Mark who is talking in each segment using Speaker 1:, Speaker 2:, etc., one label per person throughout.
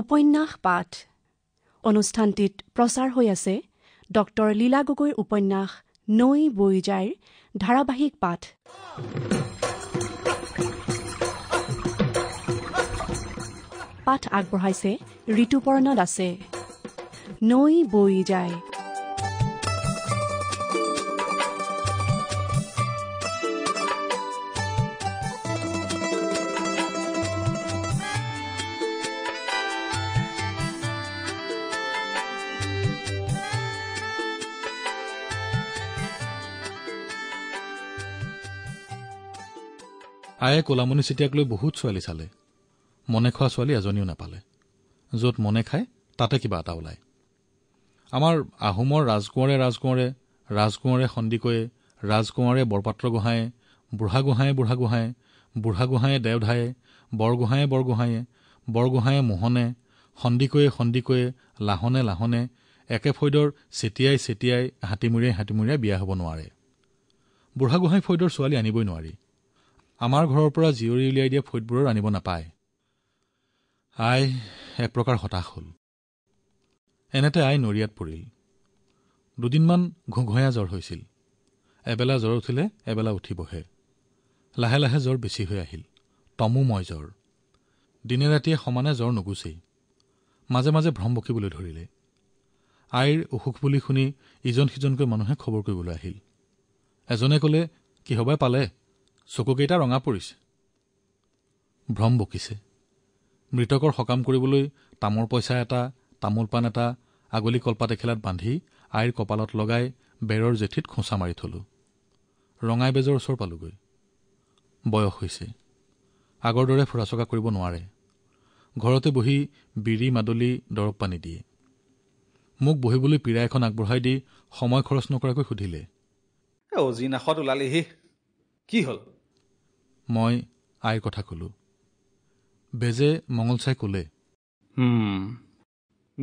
Speaker 1: উপন্যাস পাঠ অনুষ্ঠানটিত প্ৰচাৰ হৈ আছে ডক্টৰ লীলা গগৈৰ উপন্যাস নৈ বৈ যায়ৰ ধাৰাবাহিক পাঠ পাঠ আগবঢ়াইছে ঋতুপৰ্ণ দাসে নৈ বৈ যায় আয়ে কলামণি চেতিয়াক লৈ বহুত ছোৱালী চালে মনে খোৱা ছোৱালী এজনীও নাপালে য'ত মনে খায় তাতে কিবা এটা ওলায় আমাৰ আহোমৰ ৰাজকোঁৱৰে ৰাজকোঁৱৰে ৰাজকোঁৱৰে সন্দিকৈয়ে ৰাজকোঁৱৰে বৰপাত্ৰগোহাঁয়ে বুঢ়াগোহাঁয়ে বুঢ়াগোহাঁয়ে বুঢ়াগোহাঁয়ে দেওধায়ে বৰগোহাঁয়ে বৰগোহাঁয়ে বৰগোহাঁয়ে মোহনে সন্দিকৈয়ে সন্দিকৈয়ে লাহনে লাহনে একে ফৈদৰ চেতিয়াই চেতিয়াই হাতীমূৰীয়াই হাতীমূৰীয়াই বিয়া হ'ব নোৱাৰে বুঢ়াগোহাঁই ফৈদৰ ছোৱালী আনিবই নোৱাৰি আমাৰ ঘৰৰ পৰা জীয়ৰী উলিয়াই দিয়া ফুটবোৰৰ আনিব নাপায় আই এক প্ৰকাৰ হতাশ হল এনেতে আই নৰিয়াত পৰিল দুদিনমান ঘুঘয়া জ্বৰ হৈছিল এবেলা জ্বৰ উঠিলে এবেলা উঠি বহে লাহে লাহে জ্বৰ বেছি হৈ আহিল মই জ্বৰ দিনে ৰাতিয়ে সমানে জ্বৰ নুগুচেই মাজে মাজে ভ্ৰম বকিবলৈ ধৰিলে আইৰ অসুখ বুলি শুনি ইজন সিজনকৈ মানুহে খবৰ কৰিবলৈ আহিল এজনে ক'লে কিহবাই পালে চকুকেইটা ৰঙা পৰিছে ভ্ৰম বকিছে মৃতকৰ সকাম কৰিবলৈ তামোল পইচা এটা তামোল পাণ এটা আগলি কলপাত এখেলাত বান্ধি আইৰ কপালত লগাই বেৰৰ জেঠিত খোঁচা মাৰি থলোঁ ৰঙাই বেজৰ ওচৰ পালোগৈ বয়স হৈছে আগৰ দৰে ফুৰা চকা কৰিব নোৱাৰে ঘৰতে বহি বিৰি মাদলি দৰৱ পানী দিয়ে মোক বহিবলৈ পীৰা এখন আগবঢ়াই দি সময় খৰচ নকৰাকৈ সুধিলে অজিনাশত ওলালিহি কি হ'ল মই আইৰ কথা কলো বেজে মঙল চাই কলে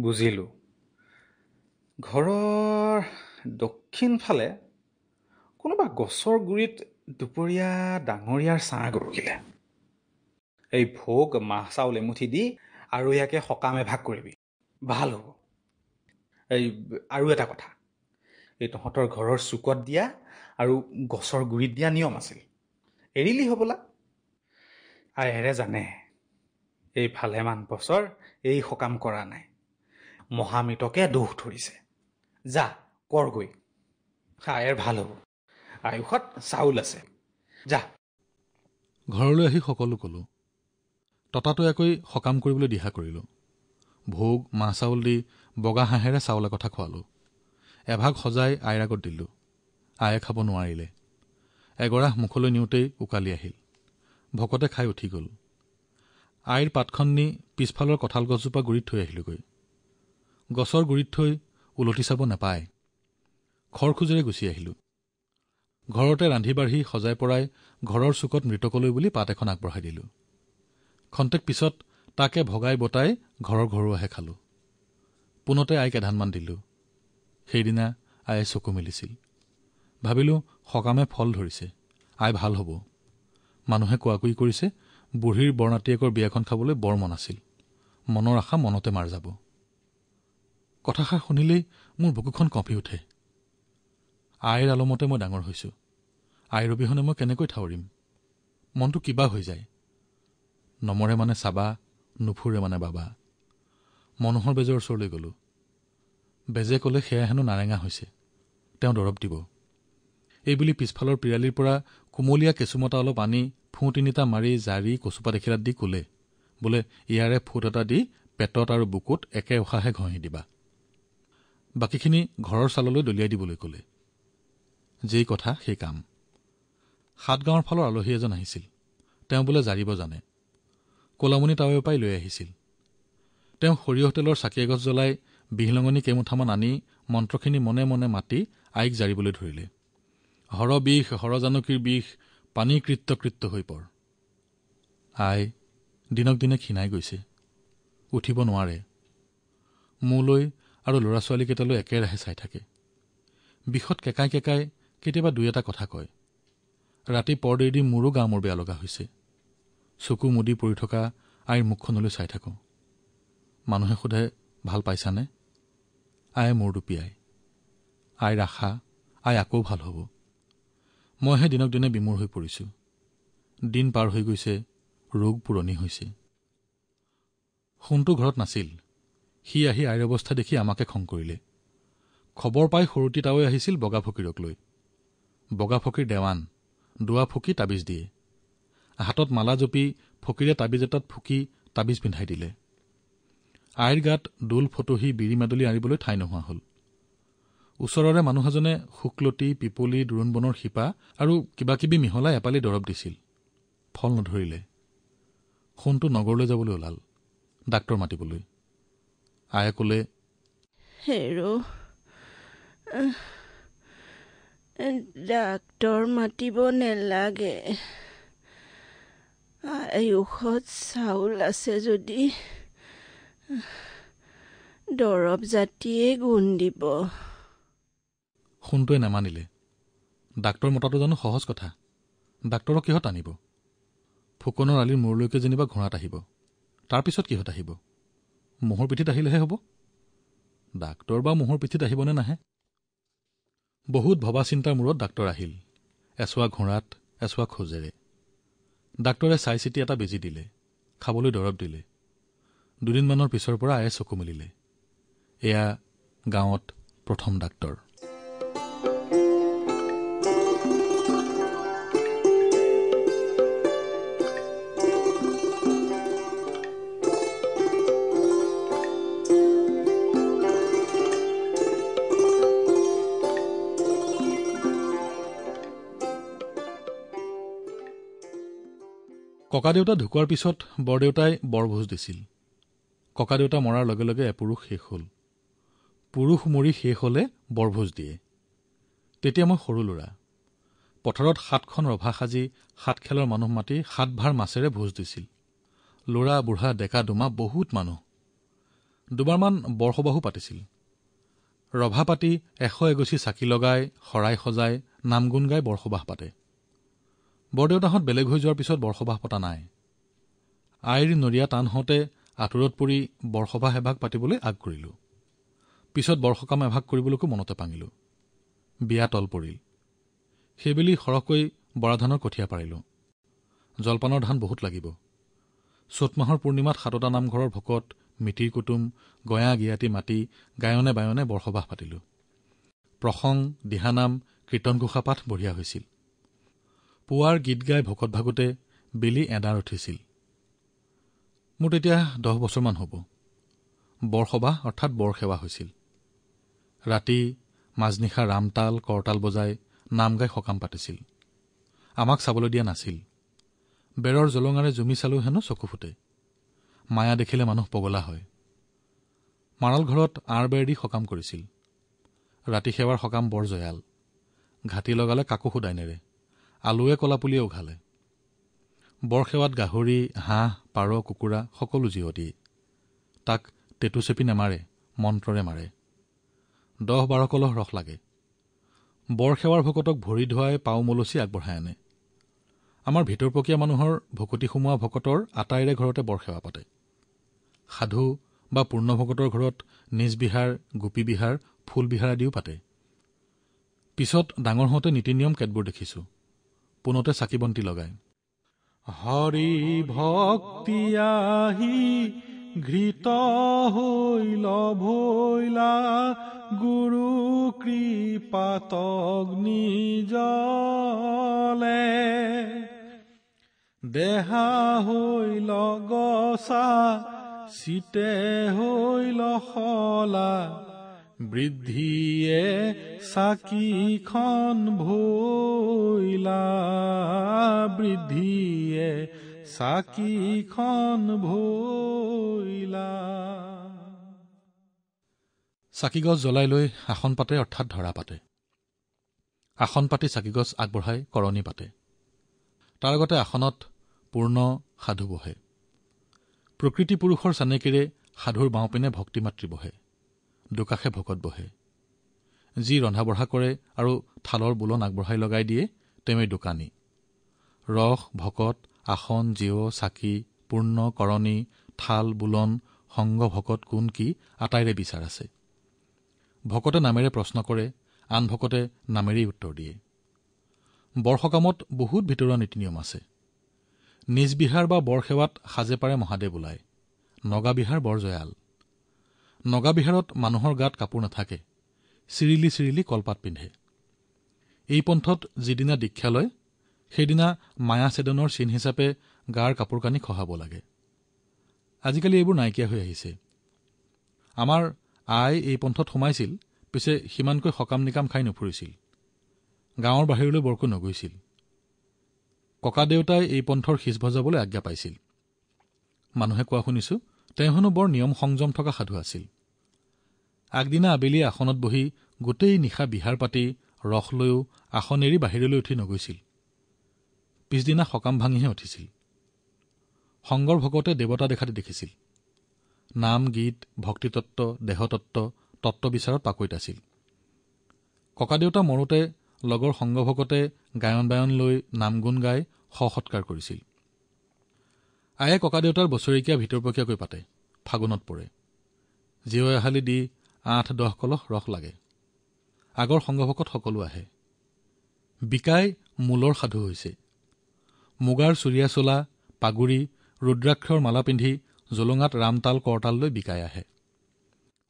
Speaker 1: বুজিলোঁ ঘৰৰ দক্ষিণফালে কোনোবা গছৰ গুৰিত দুপৰীয়া ডাঙৰীয়াৰ ছাঁ গৰকিলে এই ভোগ মাহ চাউল এমুঠি দি আৰু ইয়াকে সকামে ভাগ কৰিবি ভাল হ'ব এই আৰু এটা কথা এই তহঁতৰ ঘৰৰ চুকত দিয়া আৰু গছৰ গুৰিত দিয়া নিয়ম আছিল এৰিলি হ'বলা আই এৰে জানে এই ভালেমান বছৰ এই সকাম কৰা নাই মহামৃতকে দোষ ধৰিছে যা কৰগৈ আয়েৰ ভাল হ'ব আয়ুসত চাউল আছে যা ঘৰলৈ আহি সকলো ক'লো ততাতৈয়াকৈ সকাম কৰিবলৈ দিহা কৰিলোঁ ভোগ মাহ চাউল দি বগা হাঁহেৰে চাউলৰ কথা খোৱালোঁ এভাগ সজাই আইৰ আগত দিলোঁ আয়ে খাব নোৱাৰিলে এগৰাহ মুখলৈ নিওঁতেই উকালি আহিল ভকতে খাই উঠি গল আইৰ পাতখন নি পিছফালৰ কঁঠাল গছজোপা গুৰিত থৈ আহিলোগৈ গছৰ গুৰিত থৈ ওলটি চাব নাপায় খৰ খোজেৰে গুচি আহিলো ঘৰতে ৰান্ধি বাঢ়ি সজাই পৰাই ঘৰৰ চুকত মৃতকলৈ বুলি পাত এখন আগবঢ়াই দিলো খন্তেক পিছত তাকে ভগাই বতাই ঘৰৰ ঘৰুৱাহে খালো পুনতে আইক এধানমান দিলো সেইদিনা আয়ে চকু মেলিছিল ভাবিলোঁ সকামে ফল ধৰিছে আই ভাল হ'ব মানুহে কোৱাকুই কৰিছে বুঢ়ীৰ বৰ্ণাটীয়েকৰ বিয়াখন খাবলৈ বৰ মন আছিল মনৰ আশা মনতে মাৰ যাব কথাষাৰ শুনিলেই মোৰ বুকুখন কঁপি উঠে আইৰ আলমতে মই ডাঙৰ হৈছোঁ আইৰ অবিহনে মই কেনেকৈ থাউৰিম মনটো কিবা হৈ যায় নমৰে মানে চাবা নুফুৰে মানে বাবা মনোহৰ বেজৰ ওচৰলৈ গলোঁ বেজে ক'লে সেয়া হেনো নাৰেঙা হৈছে তেওঁ দৰৱ দিব এইবুলি পিছফালৰ পিৰালিৰ পৰা কোমলীয়া কেঁচুমতা অলপ আনি ফু তিনিটা মাৰি জাৰি কচুপাত এখিলাত দি কলে বোলে ইয়াৰে ফুট এটা দি পেটত আৰু বুকুত একে উশাহে ঘঁহি দিবা বাকীখিনি ঘৰৰ চাললৈ দলিয়াই দিবলৈ কলে যেই কথা সেই কাম সাতগাঁৱৰ ফালৰ আলহী এজন আহিছিল তেওঁ বোলে জাৰিব জানে কলামণি টাৱে পাই লৈ আহিছিল তেওঁ সৰিয়হ হোটেলৰ চাকি এগছ জ্বলাই বিহলঙনি কেইমুঠামান আনি মন্ত্ৰখিনি মনে মনে মাতি আইক জাৰিবলৈ ধৰিলে হৰ বিষ হৰজানকীৰ বিষ পানী কৃত্য কৃত্য হৈ পৰ আই দিনক দিনে ক্ষীণাই গৈছে উঠিব নোৱাৰে মোলৈ আৰু ল'ৰা ছোৱালীকেইটালৈ একেৰাহে চাই থাকে বিষত কেঁকাই কেঁকাই কেতিয়াবা দুই এটা কথা কয় ৰাতি পৰদেৰি দি মোৰো গা মূৰ বেয়া লগা হৈছে চকু মুদি পৰি থকা আইৰ মুখখনলৈ চাই থাকোঁ মানুহে সোধে ভাল পাইছানে আয়ে মূৰ দুপিয়াই আইৰ আশা আই আকৌ ভাল হ'ব মইহে দিনক দিনে বিমূৰ হৈ পৰিছো দিন পাৰ হৈ গৈছে ৰোগ পুৰণি হৈছে সোণটো ঘৰত নাছিল সি আহি আইৰ অৱস্থা দেখি আমাকে খং কৰিলে খবৰ পাই সৰুতি তাৱৈ আহিছিল বগা ফকীৰক লৈ বগা ফকীৰ দেৱান দুৱা ফুকি তাবিজ দিয়ে হাতত মালা জপি ফকীৰে তাবিজ এটাত ফুকি তাবিজ পিন্ধাই দিলে আইৰ গাত দোল ফটোহি বিৰি মাদুলি আঁৰিবলৈ ঠাই নোহোৱা হল ওচৰৰে মানুহ এজনে শুকলতি পিপলি দুৰুণবনৰ শিপা আৰু কিবাকিবি মিহলাই এপালি দৰৱ দিছিল ফল নধৰিলে সোণটো নগৰলৈ যাবলৈ ওলাল ডাক্তৰ মাতিবলৈ আয়ে ক'লে ডাক্তৰ মাতিব নেলাগে আয়ুসত চাউল আছে যদি দৰৱ জাতিয়ে গুণ দিব সোণটোৱে নামানিলে ডাক্তৰ মতাটো জানো সহজ কথা ডাক্তৰক কিহত আনিব ফুকনৰ আলিৰ মূৰলৈকে যেনিবা ঘোঁৰাত আহিব তাৰপিছত কিহত আহিব মহৰ পিঠিত আহিলেহে হ'ব ডাক্তৰ বা মহৰ পিঠিত আহিবনে নাহে বহুত ভবা চিন্তাৰ মূৰত ডাক্তৰ আহিল এচোৱা ঘোঁৰাত এচোৱা খোজেৰে ডাক্তৰে চাই চিতি এটা বেজী দিলে খাবলৈ দৰৱ দিলে দুদিনমানৰ পিছৰ পৰা আয়ে চকু মেলিলে এয়া গাঁৱত প্ৰথম ডাক্তৰ ককাদেউতা ঢুকোৱাৰ পিছত বৰদেউতাই বৰভোজ দিছিল ককাদেউতা মৰাৰ লগে লগে এপুৰুষ শেষ হল পুৰুষ মৰি শেষ হলে বৰভোজ দিয়ে তেতিয়া মই সৰু লৰা পথাৰত সাতখন ৰভা সাজি সাত খেলৰ মানুহ মাতি সাতভাৰ মাছেৰে ভোজ দিছিল লৰা বুঢ়া ডেকা বহুত মানুহ দুবাৰমান বৰসবাহো পাতিছিল ৰভা পাতি এশ এগছি চাকি লগাই শৰাই সজাই নাম গুণ গাই বৰসবাহ পাতে বৰদেউতাহঁত বেলেগ হৈ যোৱাৰ পিছত বৰসবাহ পতা নাই আইৰ নৰিয়া টানহঁতে আঁতৰত পৰি বৰসবাহ এভাগ পাতিবলৈ আগ কৰিলো পিছত বৰ্ষকাম এভাগ কৰিবলৈকো মনতে পাঙিলো বিয়া তল পৰিল সেইবেলি সৰহকৈ বৰাধানৰ কঠীয়া পাৰিলোঁ জলপানৰ ধান বহুত লাগিব চ'ত মাহৰ পূৰ্ণিমাত সাতোটা নামঘৰৰ ভকত মিতিৰ কুটুম গঞা গিয়াতি মাতি গায়নে বায়নে বৰসবাহ পাতিলো প্ৰসংগ দিহানাম কীৰ্তনঘোষা পাঠ বঢ়িয়া হৈছিল পুৱাৰ গীত গাই ভকত ভাগোতে বেলি এডাৰ উঠিছিল মোৰ তেতিয়া দহ বছৰমান হ'ব বৰসবাহ অৰ্থাৎ বৰসেৱা হৈছিল ৰাতি মাজনিশা ৰামতাল কৰতাল বজাই নাম গাই সকাম পাতিছিল আমাক চাবলৈ দিয়া নাছিল বেৰৰ জলঙাৰে জুমি চালো হেনো চকু ফুটে মায়া দেখিলে মানুহ পগলা হয় মাৰাল ঘৰত আঁৰ বেৰ দি সকাম কৰিছিল ৰাতি সেৱাৰ সকাম বৰ জয়াল ঘাটি লগালে কাকো সুদাইনেৰে আলুৱে কলা পুলিয়ে উঘালে বৰসেৱাত গাহৰি হাঁহ পাৰ কুকুৰা সকলো জীৱতী তাক টেটুচেপি নেমাৰে মন্ত্ৰৰে মাৰে দহ বাৰ কলহ ৰস লাগে বৰসেৱাৰ ভকতক ভৰি ধুৱাই পাও মলচি আগবঢ়াই আনে আমাৰ ভিতৰপকীয়া মানুহৰ ভকতি সোমোৱা ভকতৰ আটাইৰে ঘৰতে বৰসেৱা পাতে সাধু বা পূৰ্ণ ভকতৰ ঘৰত নিজ বিহাৰ গোপীবিহাৰ ফুলবিহাৰ আদিও পাতে পিছত ডাঙৰ হওঁতে নীতি নিয়ম কেতবোৰ দেখিছোঁ পুনতে চাকি বন্তি লগায় হৰি ভক্তি আহি ঘৃত হৈ লভৈলা গুৰু কৃপাত জলে দেহা হৈ গছা চিতে হৈ শলা বৃদ্ধিয়ে চাকিখন ভৈলা বৃদ্ধিয়ে চাকিখন ভৈলা চাকিগছ জ্বলাই লৈ আসন পাতে অৰ্থাৎ ধৰা পাতে আসন পাতি চাকিগছ আগবঢ়াই কৰণী পাতে তাৰ আগতে আসনত পূৰ্ণ সাধু বহে প্ৰকৃতি পুৰুষৰ চানেকিৰে সাধুৰ বাওঁপিনে ভক্তি মাতৃ বহে দুকাষে ভকত বহে যি ৰন্ধা বঢ়া কৰে আৰু থালৰ বোলন আগবঢ়াই লগাই দিয়ে তেওঁৱেই দোকানী ৰস ভকত আসন জীৱ চাকি পূৰ্ণ কৰণী থাল বোলন সংগ ভকত কোন কি আটাইৰে বিচাৰ আছে ভকতে নামেৰে প্ৰশ্ন কৰে আন ভকতে নামেৰেই উত্তৰ দিয়ে বৰসকামত বহুত ভিতৰুৱা নীতি নিয়ম আছে নিজবিহাৰ বা বৰসেৱাত সাজে পাৰে মহাদেৱ ওলায় নগাবিহাৰ জয়াল নগাবিহাৰত মানুহৰ গাত কাপোৰ নাথাকে চিৰিলি চিৰিলি কলপাত পিন্ধে এই পন্থত যিদিনা দীক্ষা লয় সেইদিনা মায়া মায়াচেদনৰ চিন হিচাপে গাৰ কাপোৰ কানি খহাব লাগে আজিকালি এইবোৰ নাইকিয়া হৈ আহিছে আমাৰ আই এই পন্থত সোমাইছিল পিছে সিমানকৈ সকাম নিকাম খাই নুফুৰিছিল গাঁৱৰ বাহিৰলৈ বৰকৈ নগৈছিল ককাদেউতাই এই পন্থৰ সিজ ভজাবলৈ আজ্ঞা পাইছিল মানুহে কোৱা শুনিছোঁ তেওঁহেনো বৰ নিয়ম সংযম থকা সাধু আছিল আগদিনা আবেলি আসনত বহি গোটেই নিশা বিহাৰ পাতি ৰস লৈও আসন এৰি বাহিৰলৈ উঠি নগৈছিল পিছদিনা সকাম ভাঙিহে উঠিছিল সংগৰ ভকতে দেৱতা দেখাতে দেখিছিল নাম গীত ভক্তিতত্ব দেহতত্ব তত্ত্ববিচাৰত পাকৈত আছিল ককাদেউতা মৰোতে লগৰ সংগভকতে গায়ন বায়ন লৈ নাম গুণ গাই সৎকাৰ কৰিছিল আয়ে ককাদেউতাৰ বছৰেকীয়া ভিতৰপকীয়াকৈ পাতে ফাগুনত পৰে জীয়ৈ আহালি দি আঠ দহ কলহ ৰস লাগে আগৰ সংগভকত সকলো আহে বিকাই মূলৰ সাধু হৈছে মুগাৰ চুৰিয়া চোলা পাগুৰি ৰুদ্ৰাক্ষৰ মালা পিন্ধি জোলোঙাত ৰামতাল কৰতাল লৈ বিকাই আহে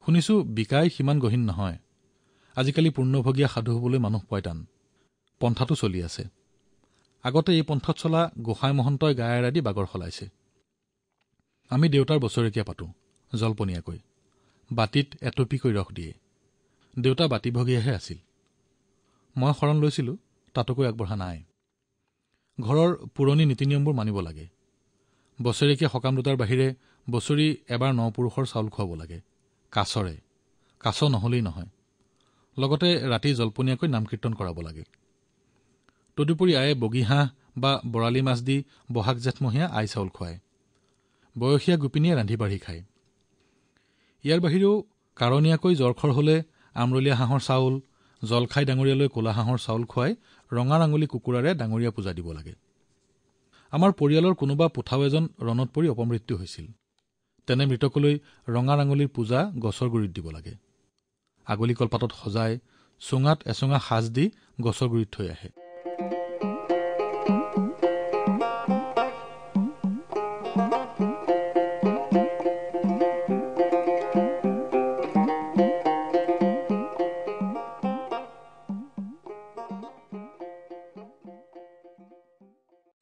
Speaker 1: শুনিছো বিকাই সিমান গহীন নহয় আজিকালি পূৰ্ণভগীয়া সাধু হবলৈ মানুহ পয়তান পন্থাটো চলি আছে আগতে এই পন্থত চলা গোসাঁই মহন্তই গায়েৰাদি বাগৰ সলাইছে আমি দেউতাৰ বছৰেকীয়া পাতোঁ জলপনীয়াকৈ বাতিত এটপিকৈ ৰস দিয়ে দেউতা বাতি ভগীয়াহে আছিল মই শৰণ লৈছিলোঁ তাতোকৈ আগবঢ়া নাই ঘৰৰ পুৰণি নীতি নিয়মবোৰ মানিব লাগে বছৰেকীয়া সকাম দুটাৰ বাহিৰে বছৰি এবাৰ ন পুৰুষৰ চাউল খুৱাব লাগে কাছৰে কাছ নহ'লেই নহয় লগতে ৰাতি জলপনীয়াকৈ নাম কীৰ্তন কৰাব লাগে তদুপৰি আয়ে বগীহাঁহ বা বৰালি মাছ দি বহাগ জেঠমহীয়া আই চাউল খুৱায় বয়সীয়া গোপিনীয়ে ৰান্ধি বাঢ়ি খায় ইয়াৰ বাহিৰেও কাৰণীয়াকৈ জ্বৰখৰ হলে আমৰলীয়া হাঁহৰ চাউল জলখাই ডাঙৰীয়ালৈ ক'লা হাঁহৰ চাউল খুৱাই ৰঙা ৰাঙলী কুকুৰাৰে ডাঙৰীয়া পূজা দিব লাগে আমাৰ পৰিয়ালৰ কোনোবা পুথাও এজন ৰণত পৰি অপমৃত্যু হৈছিল তেনে মৃতকলৈ ৰঙা ৰাঙলীৰ পূজা গছৰ গুৰিত দিব লাগে আগলি কলপাতত সজাই চুঙাত এচুঙা সাজ দি গছৰ গুৰিত থৈ আহে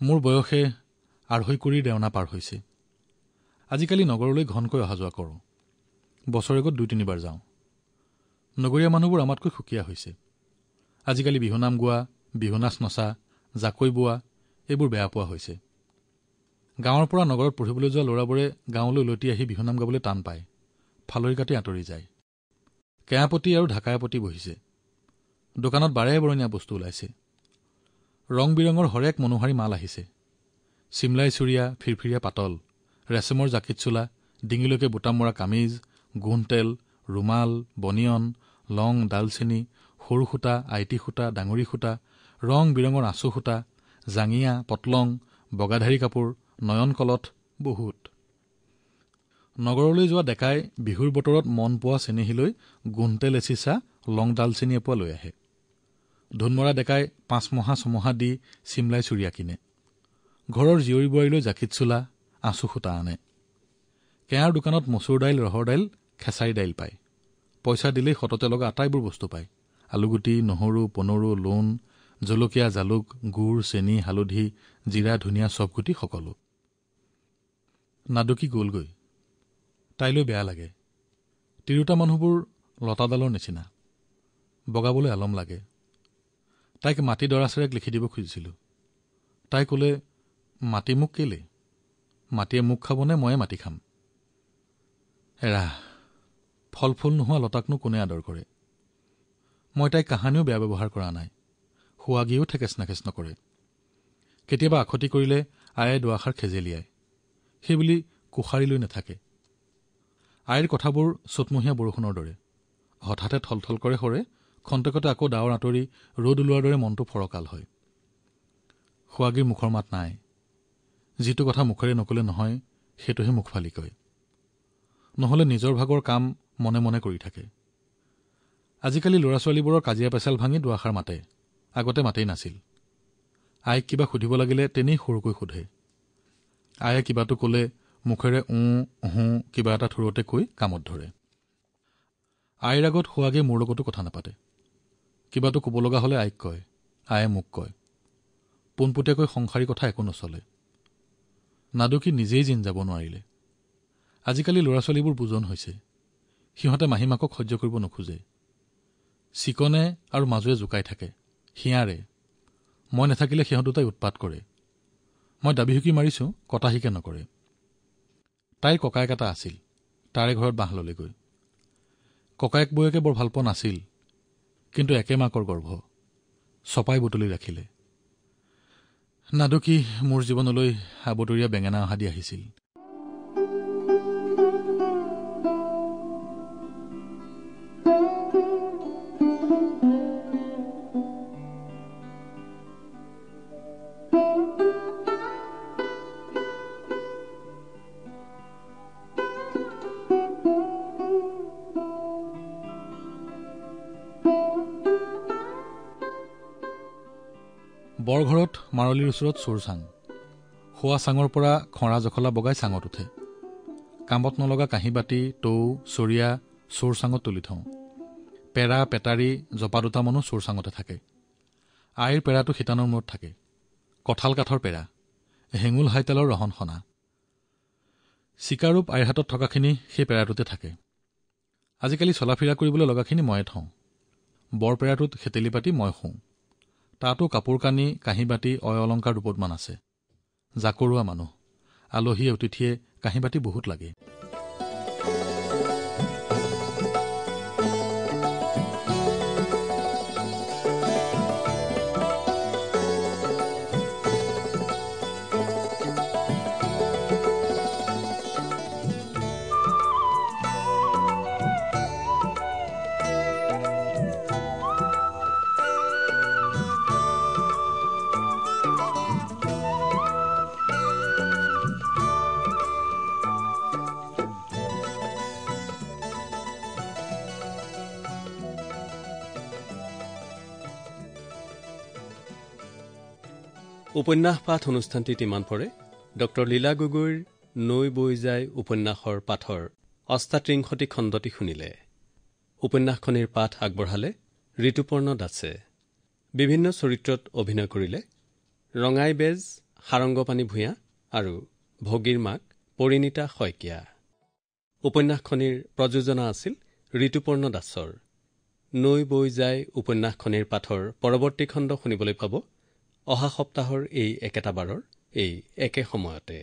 Speaker 1: মোৰ বয়সে আঢ়ৈ কুৰিৰ দেওনা পাৰ হৈছে আজিকালি নগৰলৈ ঘনকৈ অহা যোৱা কৰোঁ বছৰেকত দুই তিনিবাৰ যাওঁ নগৰীয়া মানুহবোৰ আমাতকৈ সুকীয়া হৈছে আজিকালি বিহুনাম গোৱা বিহুনাচ নচা জাকৈ বোৱা এইবোৰ বেয়া পোৱা হৈছে গাঁৱৰ পৰা নগৰত পঢ়িবলৈ যোৱা ল'ৰাবোৰে গাঁৱলৈ উলটি আহি বিহুনাম গাবলৈ টান পায় ফালৰি কাটি আঁতৰি যায় কেয়াপতি আৰু ঢাকাইপতি বহিছে দোকানত বাৰে বৰণীয়া বস্তু ওলাইছে ৰং বিৰঙৰ হৰেক মনোহাৰী মাল আহিছে চিমলাই চুৰিয়া ফিৰফিৰিয়া পাতল ৰেচমৰ জাকিত চোলা ডিঙিলৈকে বুটাম মৰা কামিজ গোন তেল ৰুমাল বনিয়ন লং ডালচেনি সৰু সূতা আইটি সূতা ডাঙৰী সূতা ৰং বিৰঙৰ আঁচু সূতা জাঙিয়া পটলং বগাধাৰী কাপোৰ নয়ন কলঠ বহুত নগৰলৈ যোৱা ডেকাই বিহুৰ বতৰত মন পোৱা চেনেহীলৈ গোন্তেল এচিচা লং ডালচেনি এপোৱা লৈ আহে ধুনমৰা ডেকাই পাঁচমহা চমহা দি চিমলাই চুৰিয়া কিনে ঘৰৰ জীয়ৰী বোৱাৰীলৈ জাকিত চোলা আঁচু সূতা আনে কেয়াৰ দোকানত মচুৰ দাইল ৰহৰ দাইল খেচাৰী দাইল পায় পইচা দিলেই সততে লগা আটাইবোৰ বস্তু পায় আলুগুটি নহৰু পনৰু লোন জলকীয়া জালুক গুড় চেনি হালধি জিৰা ধুনীয়া চবগুটি সকলো নাদুকি গ'লগৈ তাইলৈ বেয়া লাগে তিৰোতা মানুহবোৰ লতাডালৰ নিচিনা বগাবলৈ আলম লাগে তাইক মাটি দৰাচেৰেক লিখি দিব খুজিছিলোঁ তাই কলে মাটি মোক কেলৈ মাটিয়ে মোক খাবনে ময়ে মাটি খাম এৰাহ ফল ফুল নোহোৱা লতাকনো কোনে আদৰ কৰে মই তাইক কাহানিও বেয়া ব্যৱহাৰ কৰা নাই শুৱাগীও ঠেকেচ নাকেচ নকৰে কেতিয়াবা আখতি কৰিলে আয়ে দুৱাষাৰ খেজেলিয়াই সেইবুলি কুশাৰীলৈ নাথাকে আইৰ কথাবোৰ চুটমহীয়া বৰষুণৰ দৰে হঠাতে থলথল কৰে সৰে খন্তেকতে আকৌ ডাৱৰ আঁতৰি ৰদ ওলোৱাৰ দৰে মনটো ফৰকাল হয় সোৱাগীৰ মুখৰ মাত নাই যিটো কথা মুখেৰে নকলে নহয় সেইটোহে মুখ ফালি কয় নহলে নিজৰ ভাগৰ কাম মনে মনে কৰি থাকে আজিকালি ল'ৰা ছোৱালীবোৰৰ কাজিয়া পেচাল ভাঙি দুৱাষাৰ মাতে আগতে মাতেই নাছিল আইক কিবা সুধিব লাগিলে তেনেই সৰুকৈ সোধে আয়ে কিবাটো ক'লে মুখেৰে ওঁ হোঁ কিবা এটা থুৰতে কৈ কামত ধৰে আইৰ আগত সোৱাগে মোৰ লগতো কথা নাপাতে কিবাটো কব লগা হলে আইক কয় আয়ে মোক কয় পোনপটীয়াকৈ সংসাৰী কথা একো নচলে নাদুকী নিজেই জিন যাব নোৱাৰিলে আজিকালি ল'ৰা ছোৱালীবোৰ বুজন হৈছে সিহঁতে মাহীমাকক সহ্য কৰিব নোখোজে চিকণে আৰু মাজুৱে জোকাই থাকে হিয়াৰে মই নাথাকিলে সিহঁত দুটাই উৎপাত কৰে মই দাবী সুকি মাৰিছো কটাহীকে নকৰে তাইৰ ককায়েক এটা আছিল তাৰে ঘৰত বাঁহ ললেগৈ ককায়েক বৌয়েকে বৰ ভালপোৱা নাছিল কিন্তু একে মাকৰ গৰ্ভ চপাই বুটলি ৰাখিলে নাদুকী মোৰ জীৱনলৈ আবতৰীয়া বেঙেনা অহা দি আহিছিল বাৰীৰ ওচৰত চোৰ চাং শোৱা চাঙৰ পৰা খৰা জখলা বগাই চাঙত উঠে কামত নলগা কাঁহী বাতি টৌ চৰিয়া চোৰ চাঙত তুলি থওঁ পেৰা পেটাৰী জপা দুটামানো চোৰ চাঙতে থাকে আইৰ পেৰাটো শিতানৰ মূৰত থাকে কঁঠাল কাঠৰ পেৰা হেঙুল হাইতালৰ ৰহন সনা চিকাৰূপ আইৰ হাতত থকাখিনি সেই পেৰাটোতে থাকে আজিকালি চলাফিৰা কৰিবলৈ লগাখিনি ময়ে থওঁ বৰপেৰাটোত খেতেলি পাতি মই শুওঁ তাতো কাপোৰ কানি কাঁহী কাঁহীবাতি অয় অলংকাৰ দুপদমান আছে জাকৰুৱা মানুহ আলহী অতিথিয়ে কাঁহীবাতি বহুত লাগে উপন্যাস পাঠ অনুষ্ঠানটিত ইমান পৰে ডঃ লীলা গগৈৰ নৈ বৈ যায় উপন্যাসৰ পাঠৰ অষ্টাত্ৰিংশটি খণ্ডটি শুনিলে উপন্যাসখনিৰ পাঠ আগবঢ়ালে ঋতুপৰ্ণ দাসে বিভিন্ন চৰিত্ৰত অভিনয় কৰিলে ৰঙাই বেজ সাৰংগপানী ভূঞা আৰু ভগীৰ মাক পৰিণীতা শইকীয়া উপন্যাসখনিৰ প্ৰযোজনা আছিল ঋতুপৰ্ণ দাসৰ নৈ বৈ যায় উপন্যাসখনিৰ পাঠৰ পৰৱৰ্তী খণ্ড শুনিবলৈ পাব অহা সপ্তাহৰ এই একেটা বাৰৰ এই একে সময়তে